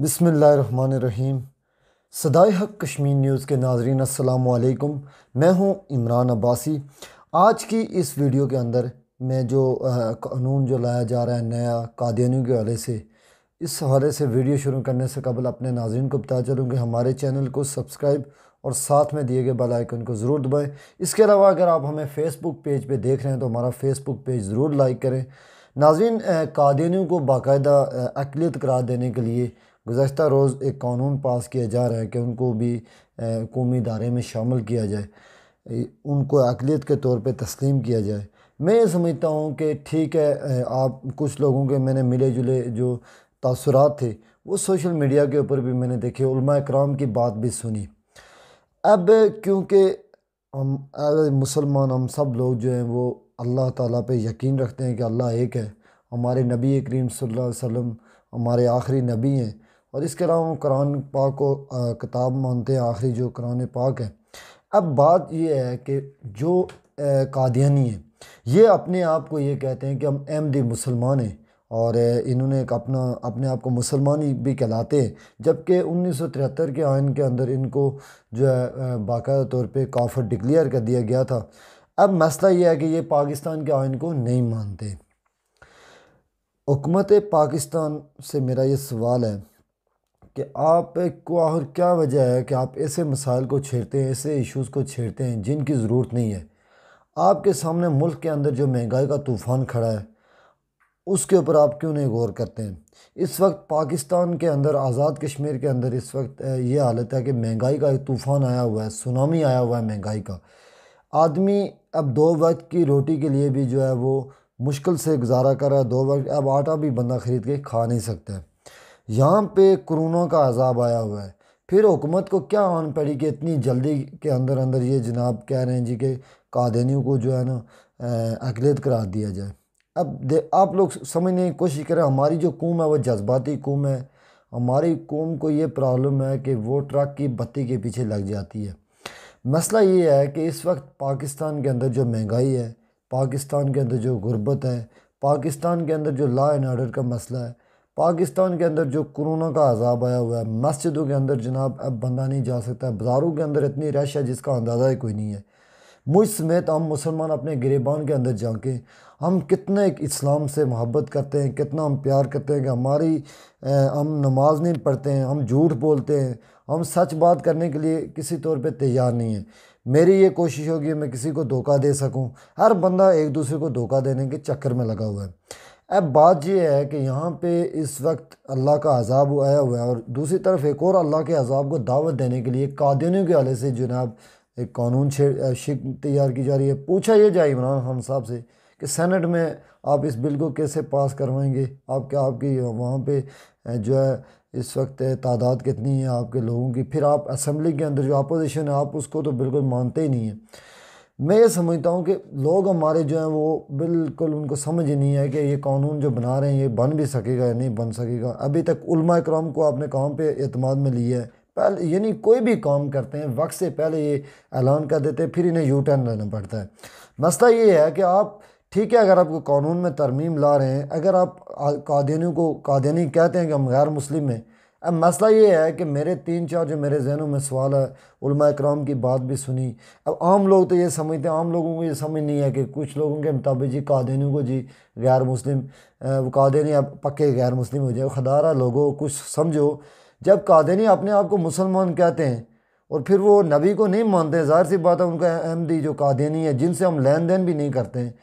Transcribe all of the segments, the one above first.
बिसमीम सदाए हक कश्मीर न्यूज़ के नाजरन असलकुम मैं हूँ इमरान अब्बासी आज की इस वीडियो के अंदर मैं जो कानून जो लाया जा रहा है नया कादियानियों के हवाले से इस हवाले से वीडियो शुरू करने से कबल अपने नाजरन को बता चलूँ कि हमारे चैनल को सब्सक्राइब और साथ में दिए गए बेल आइकन को ज़रूर दबाएँ इसके अलावा अगर आप हमें फ़ेसबुक पेज पे देख रहे हैं तो हमारा फ़ेसबुक पेज ज़रूर लाइक करें नाजरीन कादियों को बाकायदा अकलीत करार देने के लिए गुज्त रोज़ एक कानून पास किया जा रहा है कि उनको भी कौमी इदारे में शामिल किया जाए उनको अकलीत के तौर पर तस्लीम किया जाए मैं ये समझता हूँ कि ठीक है आप कुछ लोगों के मैंने मिले जुले जो तसरात थे वो सोशल मीडिया के ऊपर भी मैंने देखे कराम की बात भी सुनी अब क्योंकि हम मुसलमान हम सब लोग जो हैं वो अल्लाह ताला पे यकीन रखते हैं कि अल्लाह एक है हमारे नबी करीम सल्लल्लाहु अलैहि वसल्लम हमारे आखिरी नबी हैं और इसके अलावा हम कुरान पाक को किताब मानते हैं आखिरी जो कुरान पाक है अब बात यह है कि जो कादियानी है ये अपने आप को ये कहते हैं कि हम अहमदी मुसलमान हैं और इन्होंने एक अपना अपने आप को मुसलमान ही भी कहलाते हैं जबकि उन्नीस सौ तिहत्तर के आयन के अंदर इनको जो है बाकायदा तौर पे काफर डिक्लेयर कर दिया गया था अब मसला यह है कि ये पाकिस्तान के आयन को नहीं मानते हुकूमत पाकिस्तान से मेरा ये सवाल है कि आप को और क्या वजह है कि आप ऐसे मसाइल को छेड़ते हैं ऐसे इश्यूज़ को छेड़ते हैं जिनकी ज़रूरत नहीं है आपके सामने मुल्क के अंदर जो महंगाई का तूफ़ान खड़ा है उसके ऊपर आप क्यों नहीं गौर करते हैं इस वक्त पाकिस्तान के अंदर आज़ाद कश्मीर के अंदर इस वक्त ये हालत है कि महंगाई का एक तूफ़ान आया हुआ है सुनामी आया हुआ है महंगाई का आदमी अब दो वक्त की रोटी के लिए भी जो है वो मुश्किल से गुजारा कर रहा है दो वक्त अब आटा भी बंदा ख़रीद के खा नहीं सकता है यहाँ पे कोरोना का अजाब आया हुआ है फिर हुकूमत को क्या आन पड़ी कि इतनी जल्दी के अंदर अंदर ये जनाब कह रहे हैं जी के कादनी को जो है ना अकलीत करार दिया जाए अब दे आप लोग समझने की कोशिश करें हमारी जो कौम है वो जज्बाती कौम है हमारी कौम को ये प्रॉब्लम है कि वो ट्रक की बत्ती के पीछे लग जाती है मसला ये है कि इस वक्त पाकिस्तान के अंदर जो महंगाई है पाकिस्तान के अंदर जो गुर्बत है पाकिस्तान के अंदर जो ला एंड आर्डर का मसला है पाकिस्तान के अंदर जो कोरोना का अजाब आया हुआ है मस्जिदों के अंदर जनाब अब बंदा नहीं जा सकता है बाज़ारों के अंदर इतनी रश है जिसका अंदाज़ा ही कोई नहीं है मुझ समेत हम मुसलमान अपने गिरेबान के अंदर जाके हम कितने इस्लाम से मोहब्बत करते हैं कितना हम प्यार करते हैं कि हमारी हम नमाज नहीं पढ़ते हैं हम झूठ बोलते हैं हम सच बात करने के लिए किसी तौर पर तैयार नहीं है मेरी ये कोशिश होगी मैं किसी को धोखा दे सकूँ हर बंदा एक दूसरे को धोखा देने के चक्कर में लगा हुआ है अब बात यह है कि यहाँ पे इस वक्त अल्लाह का अजाब आया हुआ है और दूसरी तरफ एक और अल्लाह के अजाब को दावत देने के लिए कादियों के हाले से जनाब एक कानून शिक तैयार की जा रही है पूछा यह जाए इमरान खान साहब से कि सेनेट में आप इस बिल को कैसे पास करवाएंगे आप क्या आपकी वहाँ पर जो है इस वक्त तादाद कितनी है आपके लोगों की फिर आप असम्बली के अंदर जो अपोजिशन है आप उसको तो बिल्कुल मानते ही नहीं हैं मैं ये समझता हूँ कि लोग हमारे जो हैं वो बिल्कुल उनको समझ ही नहीं है कि ये कानून जो बना रहे हैं ये बन भी सकेगा या नहीं बन सकेगा अभी तक उलमा कराम को आपने काम पे अतमाद में लिया है पहले यानी कोई भी काम करते हैं वक्त से पहले ये ऐलान कर देते हैं फिर इन्हें यू टर्न लेना पड़ता है मसला ये है कि आप ठीक है अगर आपको कानून में तरमीम ला रहे हैं अगर आप कादियों को कादियानी कहते हैं कि हम गैर मुस्लिम हैं अब मसला ये है कि मेरे तीन चार जो मेरे जहनों में सवाल है उलमा कराम की बात भी सुनी अब आम लोग तो ये समझते हैं आम लोगों को ये समझ नहीं है कि कुछ लोगों के मुताबिक जी कादेनियों को जी गैर मुस्लिम वो कादेनी अब पक्के गैर मुस्लिम हो जाए खदारा लोगों कुछ समझो जब कादेनी अपने आप को मुसलमान कहते हैं और फिर वो नबी को नहीं मानते ज़ाहिर सी बात है उनका अहमदी जो कादेनी है जिनसे हम लेन देन भी नहीं करते हैं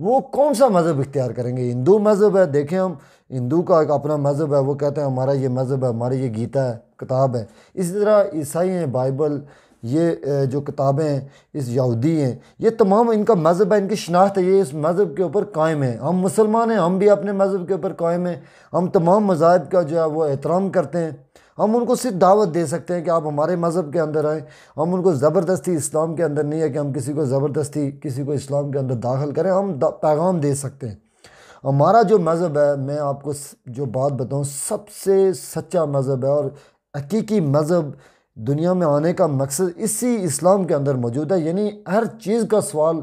वो कौन सा मज़हब इख्तियार करेंगे हिंदू मज़हब है देखें हम हिंदू का एक अपना मज़हब है वो कहते हैं हमारा ये मज़हब है हमारी ये गीता है किताब है इसी तरह ईसाई हैं बाइबल ये जो किताबें हैं इस यहूदी हैं ये तमाम इनका मज़हब है इनकी शनाख्त है ये इस मज़हब के ऊपर कायम है हम मुसलमान हैं हम भी अपने मज़हब के ऊपर कायम हैं हम तमाम मज़ाहब का जो है वो एहतराम करते हैं हम उनको सिर्फ दावत दे सकते हैं कि आप हमारे मज़हब के अंदर आएँ हम उनको ज़बरदस्ती इस्लाम के अंदर नहीं है कि हम किसी को ज़बरदस्ती किसी को इस्लाम के अंदर दाखिल करें हम दा, पैगाम दे सकते हैं हमारा जो मज़हब है मैं आपको जो बात बताऊँ सबसे सच्चा मज़हब है और हकीकी मज़हब दुनिया में आने का मकसद इसी इस्लाम के अंदर मौजूद है यानी हर चीज़ का सवाल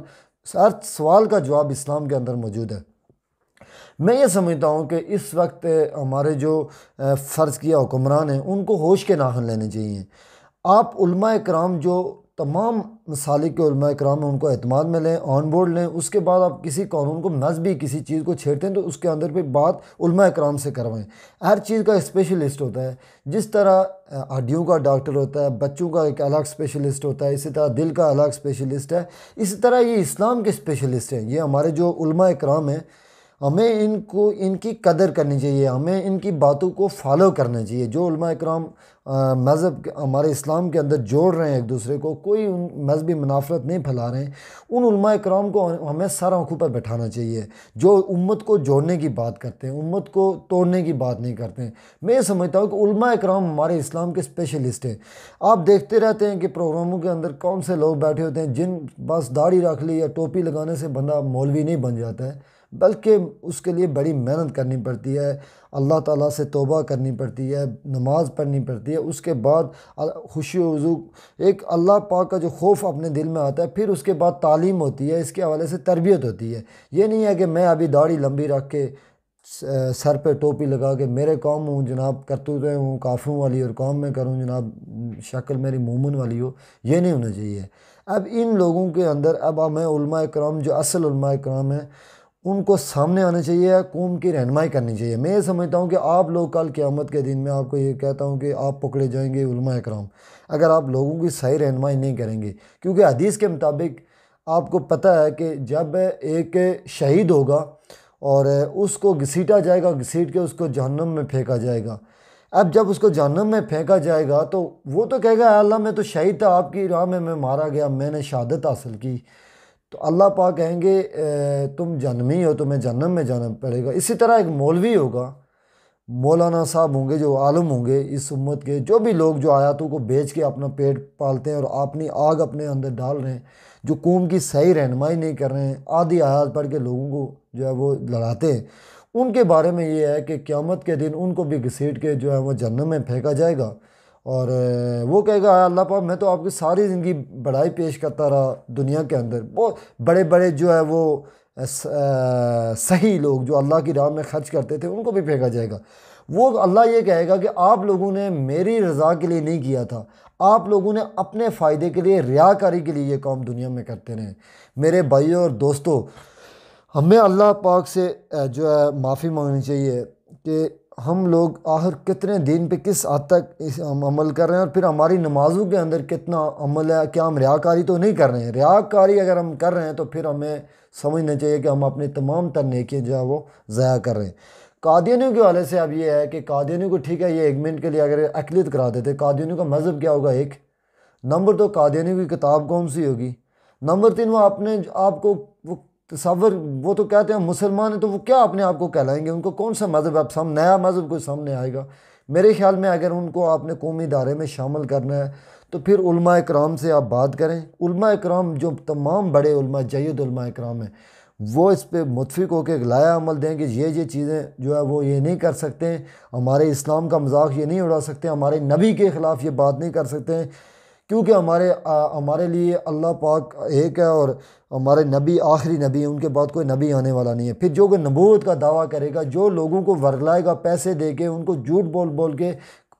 हर सवाल का जवाब इस्लाम के अंदर मौजूद है मैं ये समझता हूँ कि इस वक्त हमारे जो फ़र्ज़ किया हुक्मरान हैं उनको होश के नाहन लेने चाहिए आप कराम जो तमाम मसालिक कराम में उनको अतमाद में लें ऑन बोर्ड लें उसके बाद आप किसी कानून को नज भी किसी चीज़ को छेड़ते हैं तो उसके अंदर भी बात कराम से करवाएं हर चीज़ का स्पेशलिस्ट होता है जिस तरह हड्डियों का डॉक्टर होता है बच्चों का एक अलग स्पेशलिस्ट होता है इसी तरह दिल का अलग स्पेशलिस्ट है इसी तरह ये इस्लाम के स्पेशलिस्ट हैं ये हमारे जो कराम हैं हमें इनको इनकी कदर करनी चाहिए हमें इनकी बातों को फॉलो करना चाहिए जो कराम मज़हब हमारे इस्लाम के अंदर जोड़ रहे हैं एक दूसरे को कोई उन मजहबी मुनाफरत नहीं फैला रहे हैं उन कराम को हमें सर आँखों पर बैठाना चाहिए जो उम्मत को जोड़ने की बात करते हैं उम्मत को तोड़ने की बात नहीं करते हैं मैं समझता हूँ कि कराम हमारे इस्लाम के स्पेशलिस्ट हैं आप देखते रहते हैं कि प्रोग्रामों के अंदर कौन से लोग बैठे होते हैं जिन बस दाढ़ी रख ली या टोपी लगाने से बंदा मौलवी नहीं बन जाता है बल्कि उसके लिए बड़ी मेहनत करनी पड़ती है अल्लाह ताला से तोबा करनी पड़ती है नमाज़ पढ़नी पड़ती है उसके बाद खुशी वजू एक अल्लाह पाक का जो खौफ अपने दिल में आता है फिर उसके बाद तालीम होती है इसके हवाले से तरबियत होती है ये नहीं है कि मैं अभी दाढ़ी लंबी रख के सर पे टोपी लगा के मेरे काम हूँ जनाब करतूत हूँ काफ़ों वाली और काम में करूँ जनाब शक्ल मेरी मोमन वाली हो ये नहीं होना चाहिए अब इन लोगों के अंदर अब हमें कराम जो असल कराम है उनको सामने आना चाहिए या कौम की रहनमाई करनी चाहिए मैं ये समझता हूँ कि आप लोग कल क़्यामत के दिन में आपको ये कहता हूँ कि आप पकड़े जाएंगे उलमा कराम अगर आप लोगों की सही रहनमाई नहीं करेंगे क्योंकि हदीस के मुताबिक आपको पता है कि जब एक शहीद होगा और उसको घसीटा जाएगा घसीट के उसको जहनम में फेंका जाएगा अब जब उसको जहनम में फेंका जाएगा तो वो तो कहेगा अल्लाह मैं तो शहीद था आपकी राह में मैं मारा गया मैंने शहादत हासिल की तो अल्लाह पा कहेंगे तुम जन्मी हो तुम्हें जन्म में जाना पड़ेगा इसी तरह एक मौलवी होगा मौलाना साहब होंगे जो आलम होंगे इस उम्मत के जो भी लोग जो आयातों को बेच के अपना पेट पालते हैं और अपनी आग अपने अंदर डाल रहे हैं जो कौम की सही रहनमाई नहीं कर रहे हैं आधी आयात पढ़ के लोगों को जो है वो लड़ाते हैं उनके बारे में ये है कि क़्यामत के दिन उनको भी घसीट के जो है वो जन्म में फेंका जाएगा और वो कहेगा हाँ, अल्लाह पाक मैं तो आपकी सारी ज़िंदगी बड़ाई पेश करता रहा दुनिया के अंदर बहुत बड़े बड़े जो है वो सही लोग जो अल्लाह की राह में खर्च करते थे उनको भी फेंका जाएगा वो अल्लाह ये कहेगा कि आप लोगों ने मेरी रज़ा के लिए नहीं किया था आप लोगों ने अपने फ़ायदे के लिए रियाकारी के लिए ये काम दुनिया में करते रहे मेरे भाइयों और दोस्तों हमें अल्लाह पाक से जो है माफ़ी मांगनी चाहिए कि हम लोग आखिर कितने दिन पे किस हद तक इस अमल कर रहे हैं और फिर हमारी नमाज़ों के अंदर कितना अमल है क्या हम रियाकारी तो नहीं कर रहे हैं रियाकारी अगर हम कर रहे हैं तो फिर हमें समझना चाहिए कि हम अपने तमाम तर नेकियाँ जो है वो ज़ाया कर रहे हैं कादियानियों के हवाले से अब ये है कि कादियानियों को ठीक है ये एक मिनट के लिए अगर अकलीत करा देते कादियानियों का मज़हब क्या होगा एक नंबर तो कादियानियों की किताब कौन सी होगी नंबर तीन वो आपने आपको वो तस्वर वो तो कहते हैं मुसलमान हैं तो वो क्या अपने आप को कहलाएंगे उनको कौन सा मज़हब आप सामने नया मज़हब कोई सामने आएगा मेरे ख्याल में अगर उनको आपने कौमी इदारे में शामिल करना है तो फिर उलमा कराम से आप बात करें कराम जो तमाम बड़े जयद कराम हैं वो इस पर मुतफ़ होकर लाया अमल दें कि ये ये चीज़ें जो है वो ये नहीं कर सकते हमारे इस्लाम का मजाक ये नहीं उड़ा सकते हमारे नबी के ख़िलाफ़ ये बात नहीं कर सकते क्योंकि हमारे आ, हमारे लिए अल्लाह पाक एक है और हमारे नबी आखिरी नबी है उनके बाद कोई नबी आने वाला नहीं है फिर जो कोई नबूत का दावा करेगा जो लोगों को वरलाएगा पैसे दे के उनको झूठ बोल बोल के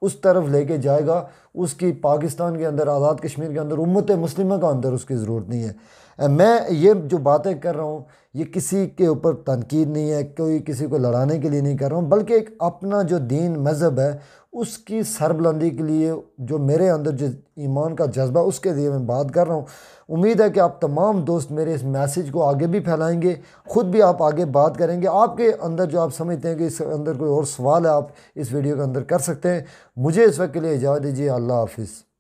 उस तरफ लेके जाएगा उसकी पाकिस्तान के अंदर आज़ाद कश्मीर के अंदर उम्मत मुस्लिम का अंदर उसकी ज़रूरत नहीं है मैं ये जो बातें कर रहा हूँ ये किसी के ऊपर तनकीद नहीं है कोई किसी को लड़ाने के लिए नहीं कर रहा हूँ बल्कि एक अपना जो दीन मज़हब है उसकी सरबलंदी के लिए जो मेरे अंदर जो ईमान का जज्बा उसके लिए मैं बात कर रहा हूँ उम्मीद है कि आप तमाम दोस्त मेरे इस मैसेज को आगे भी फैलाएंगे ख़ुद भी आप आगे बात करेंगे आपके अंदर जो आप समझते हैं कि इस अंदर कोई और सवाल है आप इस वीडियो के अंदर कर सकते हैं मुझे इस वक्त के लिए इजाज़त दीजिए अल्लाह हाफिज़